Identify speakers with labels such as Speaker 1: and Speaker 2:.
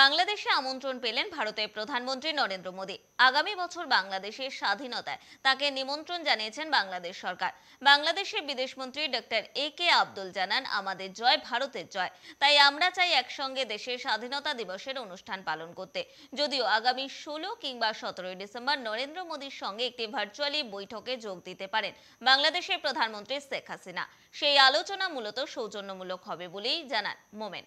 Speaker 1: বাংলাদেশে আমন্ত্রণ পেলেন ভারতের প্রধানমন্ত্রী নরেন্দ্র মোদী আগামী বছর বাংলাদেশের স্বাধীনতায় তাকে নিমন্ত্রণ জানিয়েছেন বাংলাদেশ সরকার বাংলাদেশের বিদেশমন্ত্রী ডক্টর এ কে আব্দুল জানান আমাদের জয় ভারতের জয় তাই আমরা চাই একসঙ্গে দেশের স্বাধীনতা দিবসের অনুষ্ঠান পালন করতে যদিও আগামী ষোলো কিংবা সতেরোই ডিসেম্বর নরেন্দ্র মোদীর সঙ্গে একটি ভার্চুয়ালি বৈঠকে যোগ দিতে পারেন বাংলাদেশের প্রধানমন্ত্রী শেখ হাসিনা সেই আলোচনা মূলত সৌজন্যমূলক হবে বলেই জানান মোমেন